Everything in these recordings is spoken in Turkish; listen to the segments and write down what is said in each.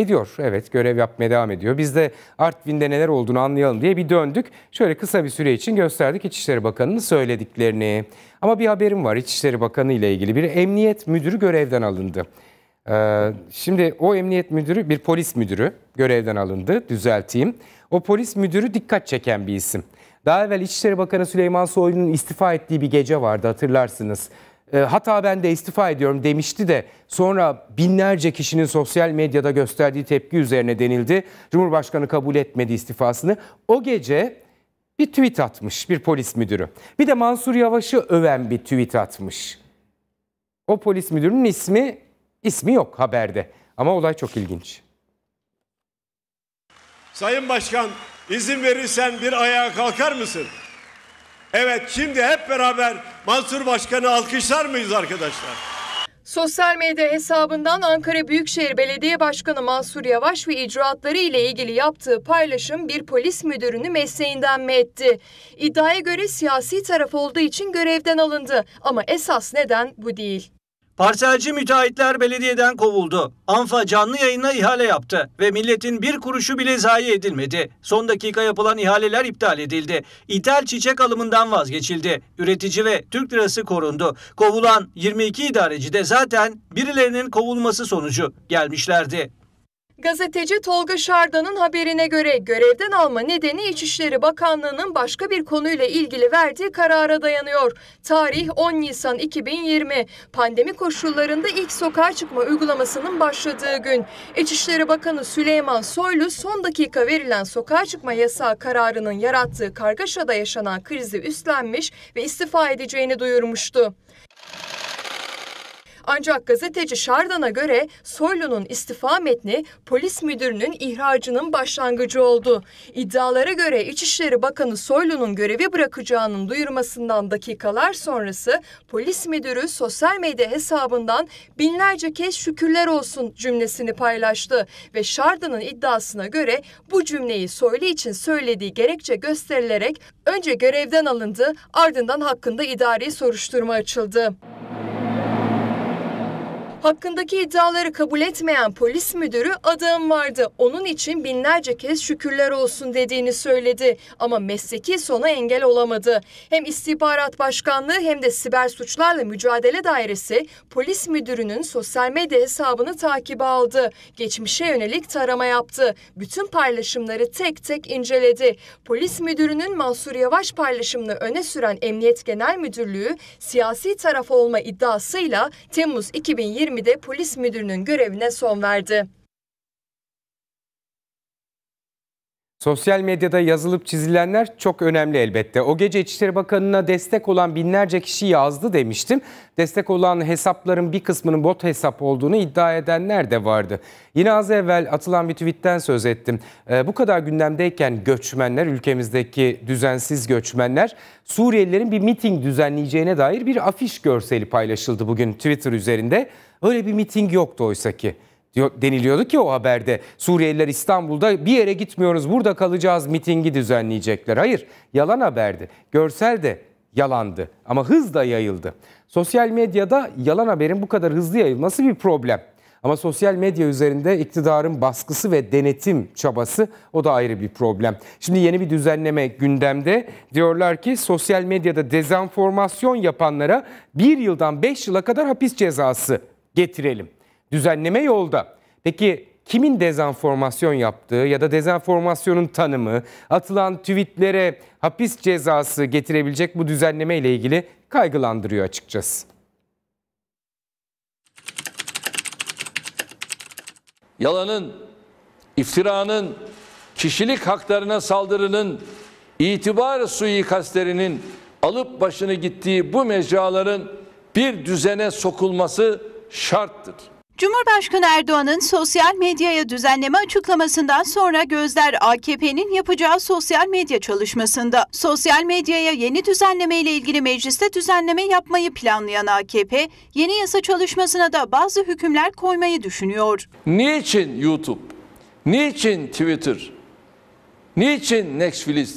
Ediyor evet görev yapmaya devam ediyor. Biz de Artvin'de neler olduğunu anlayalım diye bir döndük. Şöyle kısa bir süre için gösterdik İçişleri Bakanı'nın söylediklerini. Ama bir haberim var İçişleri Bakanı ile ilgili. Bir emniyet müdürü görevden alındı. Ee, şimdi o emniyet müdürü bir polis müdürü görevden alındı düzelteyim. O polis müdürü dikkat çeken bir isim. Daha evvel İçişleri Bakanı Süleyman Soylu'nun istifa ettiği bir gece vardı hatırlarsınız. E, hata ben de istifa ediyorum demişti de sonra binlerce kişinin sosyal medyada gösterdiği tepki üzerine denildi. Cumhurbaşkanı kabul etmedi istifasını. O gece bir tweet atmış bir polis müdürü. Bir de Mansur Yavaş'ı öven bir tweet atmış. O polis müdürünün ismi ismi yok haberde ama olay çok ilginç. Sayın Başkan izin verirsen bir ayağa kalkar mısın? Evet şimdi hep beraber Mansur Başkan'ı alkışlar mıyız arkadaşlar? Sosyal medya hesabından Ankara Büyükşehir Belediye Başkanı Mansur Yavaş ve icraatları ile ilgili yaptığı paylaşım bir polis müdürünü mesleğinden mi etti? İddiaya göre siyasi taraf olduğu için görevden alındı ama esas neden bu değil. Parselci müteahhitler belediyeden kovuldu. Anfa canlı yayına ihale yaptı ve milletin bir kuruşu bile zayi edilmedi. Son dakika yapılan ihaleler iptal edildi. İthal çiçek alımından vazgeçildi. Üretici ve Türk lirası korundu. Kovulan 22 idareci de zaten birilerinin kovulması sonucu gelmişlerdi. Gazeteci Tolga Şardan'ın haberine göre görevden alma nedeni İçişleri Bakanlığı'nın başka bir konuyla ilgili verdiği karara dayanıyor. Tarih 10 Nisan 2020. Pandemi koşullarında ilk sokağa çıkma uygulamasının başladığı gün. İçişleri Bakanı Süleyman Soylu son dakika verilen sokağa çıkma yasağı kararının yarattığı kargaşada yaşanan krizi üstlenmiş ve istifa edeceğini duyurmuştu. Ancak gazeteci Şardan'a göre Soylu'nun istifa metni polis müdürünün ihracının başlangıcı oldu. İddialara göre İçişleri Bakanı Soylu'nun görevi bırakacağının duyurmasından dakikalar sonrası polis müdürü sosyal medya hesabından binlerce kez şükürler olsun cümlesini paylaştı ve Şardan'ın iddiasına göre bu cümleyi Soylu için söylediği gerekçe gösterilerek önce görevden alındı ardından hakkında idari soruşturma açıldı. Hakkındaki iddiaları kabul etmeyen polis müdürü adağım vardı. Onun için binlerce kez şükürler olsun dediğini söyledi. Ama mesleki sona engel olamadı. Hem istihbarat Başkanlığı hem de Siber Suçlarla Mücadele Dairesi polis müdürünün sosyal medya hesabını takibe aldı. Geçmişe yönelik tarama yaptı. Bütün paylaşımları tek tek inceledi. Polis müdürünün Mansur Yavaş paylaşımını öne süren Emniyet Genel Müdürlüğü siyasi taraf olma iddiasıyla Temmuz 2020 2020'de polis müdürünün görevine son verdi. Sosyal medyada yazılıp çizilenler çok önemli elbette. O gece İçişleri Bakanı'na destek olan binlerce kişi yazdı demiştim. Destek olan hesapların bir kısmının bot hesap olduğunu iddia edenler de vardı. Yine az evvel atılan bir tweetten söz ettim. Ee, bu kadar gündemdeyken göçmenler, ülkemizdeki düzensiz göçmenler Suriyelilerin bir miting düzenleyeceğine dair bir afiş görseli paylaşıldı bugün Twitter üzerinde. Öyle bir miting yoktu oysa ki deniliyordu ki o haberde. Suriyeliler İstanbul'da bir yere gitmiyoruz burada kalacağız mitingi düzenleyecekler. Hayır yalan haberdi. Görsel de yalandı ama hızla yayıldı. Sosyal medyada yalan haberin bu kadar hızlı yayılması bir problem. Ama sosyal medya üzerinde iktidarın baskısı ve denetim çabası o da ayrı bir problem. Şimdi yeni bir düzenleme gündemde. Diyorlar ki sosyal medyada dezenformasyon yapanlara bir yıldan beş yıla kadar hapis cezası getirelim düzenleme yolda. Peki kimin dezenformasyon yaptığı ya da dezenformasyonun tanımı, atılan tweetlere hapis cezası getirebilecek bu düzenleme ile ilgili kaygılandırıyor açıkçası. Yalanın, iftiranın, kişilik haklarına saldırının, itibar suikastlerinin alıp başını gittiği bu mecraların bir düzene sokulması şarttır. Cumhurbaşkanı Erdoğan'ın sosyal medyaya düzenleme açıklamasından sonra gözler AKP'nin yapacağı sosyal medya çalışmasında. Sosyal medyaya yeni düzenleme ile ilgili mecliste düzenleme yapmayı planlayan AKP, yeni yasa çalışmasına da bazı hükümler koymayı düşünüyor. Niçin YouTube? Niçin Twitter? Niçin Netflix?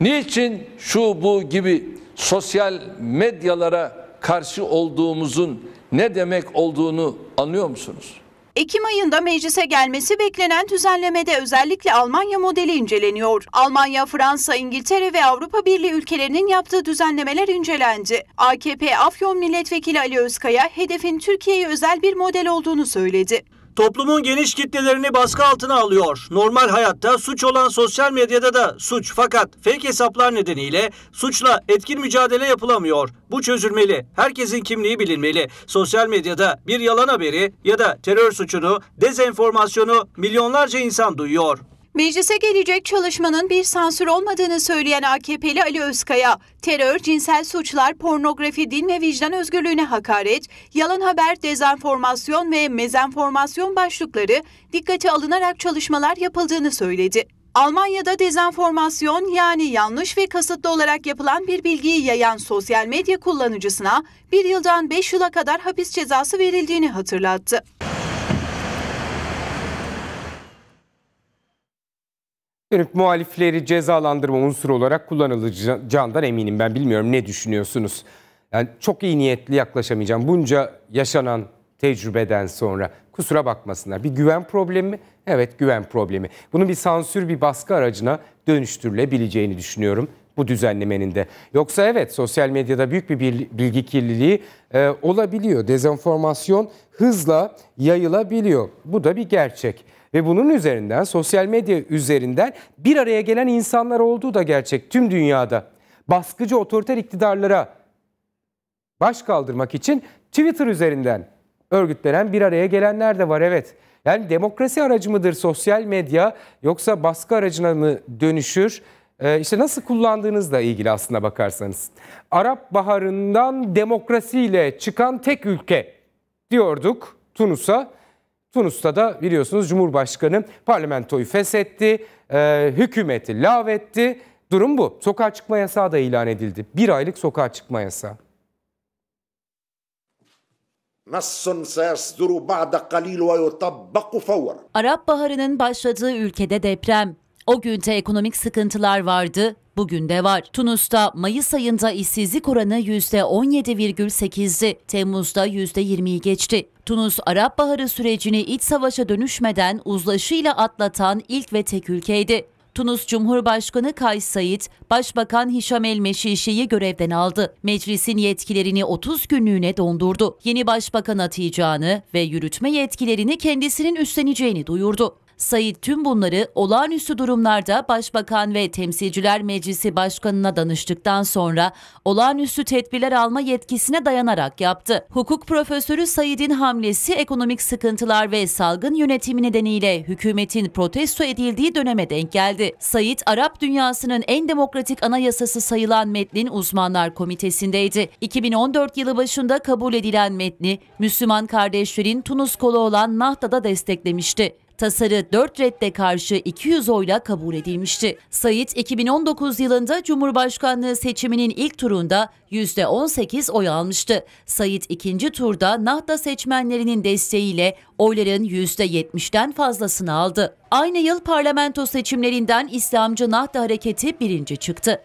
Niçin şu bu gibi sosyal medyalara karşı olduğumuzun ne demek olduğunu anlıyor musunuz? Ekim ayında meclise gelmesi beklenen düzenlemede özellikle Almanya modeli inceleniyor. Almanya, Fransa, İngiltere ve Avrupa Birliği ülkelerinin yaptığı düzenlemeler incelendi. AKP Afyon Milletvekili Ali Özkaya hedefin Türkiye'ye özel bir model olduğunu söyledi toplumun geniş kitlelerini baskı altına alıyor. Normal hayatta suç olan sosyal medyada da suç fakat fake hesaplar nedeniyle suçla etkin mücadele yapılamıyor. Bu çözülmeli. Herkesin kimliği bilinmeli. Sosyal medyada bir yalan haberi ya da terör suçunu, dezenformasyonu milyonlarca insan duyuyor. Meclise gelecek çalışmanın bir sansür olmadığını söyleyen AKP'li Ali Özkaya, terör, cinsel suçlar, pornografi, din ve vicdan özgürlüğüne hakaret, yalan haber, dezenformasyon ve mezenformasyon başlıkları dikkate alınarak çalışmalar yapıldığını söyledi. Almanya'da dezenformasyon yani yanlış ve kasıtlı olarak yapılan bir bilgiyi yayan sosyal medya kullanıcısına bir yıldan beş yıla kadar hapis cezası verildiğini hatırlattı. Yani muhalifleri cezalandırma unsuru olarak kullanılacağından eminim ben bilmiyorum ne düşünüyorsunuz? Yani çok iyi niyetli yaklaşamayacağım. Bunca yaşanan tecrübeden sonra kusura bakmasınlar. Bir güven problemi Evet güven problemi. Bunun bir sansür bir baskı aracına dönüştürülebileceğini düşünüyorum bu düzenlemenin de. Yoksa evet sosyal medyada büyük bir bilgi kirliliği e, olabiliyor. Dezenformasyon hızla yayılabiliyor. Bu da bir gerçek. Ve bunun üzerinden sosyal medya üzerinden bir araya gelen insanlar olduğu da gerçek tüm dünyada. Baskıcı otoriter iktidarlara baş kaldırmak için Twitter üzerinden örgütlenen bir araya gelenler de var evet. Yani demokrasi aracı mıdır sosyal medya yoksa baskı aracına mı dönüşür? Ee, işte nasıl kullandığınızla ilgili aslına bakarsanız. Arap Baharı'ndan demokrasiyle çıkan tek ülke diyorduk Tunus'a. Tunus'ta da biliyorsunuz Cumhurbaşkanı parlamentoyu feshetti, e, hükümeti lağvetti. Durum bu. Sokağa çıkma yasağı da ilan edildi. Bir aylık sokağa çıkma yasağı. Arap Baharı'nın başladığı ülkede deprem. O günde ekonomik sıkıntılar vardı, bugün de var. Tunus'ta Mayıs ayında işsizlik oranı %17,8'di. Temmuz'da %20'yi geçti. Tunus, Arap Baharı sürecini iç savaşa dönüşmeden uzlaşıyla atlatan ilk ve tek ülkeydi. Tunus Cumhurbaşkanı Kays Said, Başbakan Hişam El Meşişe'yi görevden aldı. Meclisin yetkilerini 30 günlüğüne dondurdu. Yeni başbakan atayacağını ve yürütme yetkilerini kendisinin üstleneceğini duyurdu. Said tüm bunları olağanüstü durumlarda Başbakan ve Temsilciler Meclisi Başkanı'na danıştıktan sonra olağanüstü tedbirler alma yetkisine dayanarak yaptı. Hukuk profesörü Said'in hamlesi ekonomik sıkıntılar ve salgın yönetimi nedeniyle hükümetin protesto edildiği döneme denk geldi. Said, Arap dünyasının en demokratik anayasası sayılan metnin uzmanlar komitesindeydi. 2014 yılı başında kabul edilen metni Müslüman kardeşlerin Tunus kolu olan Nahda'da desteklemişti. Tasarı 4 redde karşı 200 oyla kabul edilmişti. Sayit 2019 yılında Cumhurbaşkanlığı seçiminin ilk turunda %18 oy almıştı. Sayit ikinci turda nahta seçmenlerinin desteğiyle oyların %70'den fazlasını aldı. Aynı yıl parlamento seçimlerinden İslamcı nahta Hareketi birinci çıktı.